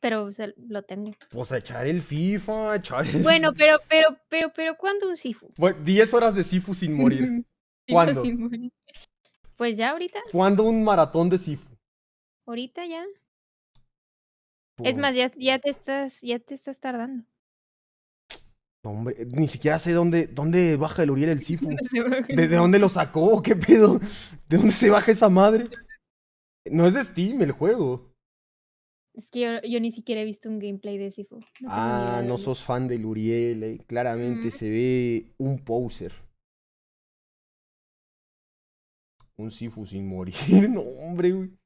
pero o sea, lo tengo. Pues a echar el FIFA, echar el... Bueno, pero, pero, pero, pero, ¿cuándo un Sifu? pues 10 horas de Sifu sin morir. ¿Cuándo? Sin morir. Pues ya ahorita. ¿Cuándo un maratón de Sifu? Ahorita ya. Es pues más, ya, ya, te estás, ya te estás tardando. hombre, ni siquiera sé dónde, dónde baja el Uriel el Sifu. ¿De, dónde lo sacó? ¿Qué pedo? ¿De dónde se baja esa madre? No es de Steam el juego. Es que yo, ni siquiera he visto un gameplay de Sifu. ah, no sos fan del Uriel. Eh, claramente mm. se ve un poser. Un Sifu sin morir. no, hombre, güey.